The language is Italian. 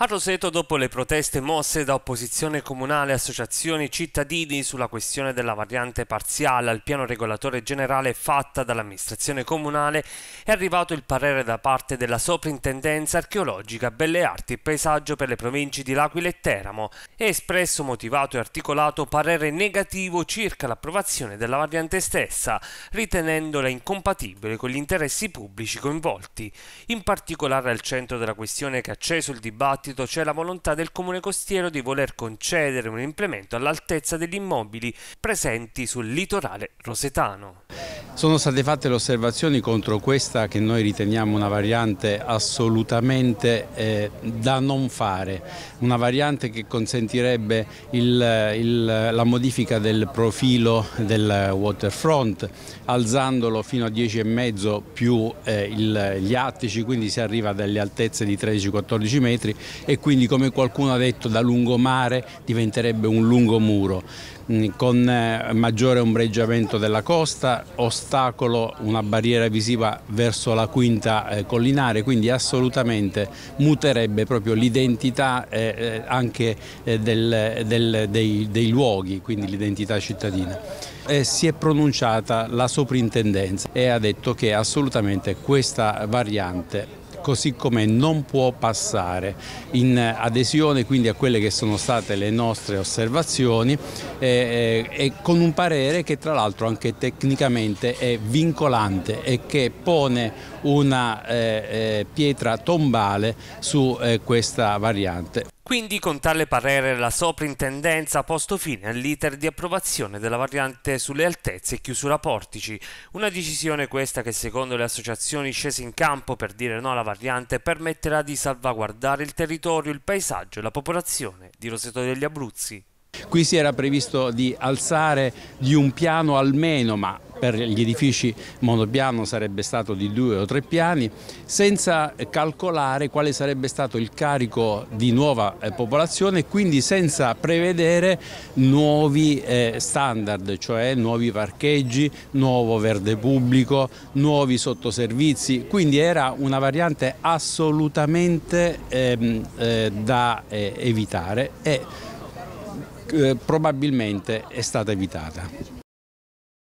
A Roseto, dopo le proteste mosse da opposizione comunale associazioni e cittadini sulla questione della variante parziale al piano regolatore generale fatta dall'amministrazione comunale, è arrivato il parere da parte della Soprintendenza archeologica, belle arti e paesaggio per le province di L'Aquila e Teramo e espresso motivato e articolato parere negativo circa l'approvazione della variante stessa, ritenendola incompatibile con gli interessi pubblici coinvolti. In particolare al centro della questione che ha acceso il dibattito dibattito c'è cioè la volontà del comune costiero di voler concedere un implemento all'altezza degli immobili presenti sul litorale rosetano. Sono state fatte le osservazioni contro questa che noi riteniamo una variante assolutamente eh, da non fare, una variante che consentirebbe il, il, la modifica del profilo del waterfront, alzandolo fino a 10,5 più eh, il, gli attici, quindi si arriva a delle altezze di 13-14 metri e quindi come qualcuno ha detto da lungomare diventerebbe un lungo muro mm, con eh, maggiore ombreggiamento della costa, ostacolo, una barriera visiva verso la quinta eh, collinare, quindi assolutamente muterebbe proprio l'identità eh, anche del, del, dei, dei luoghi, quindi l'identità cittadina. Eh, si è pronunciata la soprintendenza e ha detto che assolutamente questa variante così come non può passare. In adesione quindi a quelle che sono state le nostre osservazioni eh, eh e con un parere che tra l'altro anche tecnicamente è vincolante e che pone una eh, eh pietra tombale su eh, questa variante. Quindi con tale parere la soprintendenza ha posto fine all'iter di approvazione della variante sulle altezze e chiusura portici, una decisione questa che secondo le associazioni scese in campo per dire no alla variante permetterà di salvaguardare il territorio, il paesaggio e la popolazione di Roseto degli Abruzzi. Qui si era previsto di alzare di un piano almeno, ma per gli edifici monopiano sarebbe stato di due o tre piani, senza calcolare quale sarebbe stato il carico di nuova eh, popolazione e quindi senza prevedere nuovi eh, standard, cioè nuovi parcheggi, nuovo verde pubblico, nuovi sottoservizi, quindi era una variante assolutamente ehm, eh, da evitare e probabilmente è stata evitata.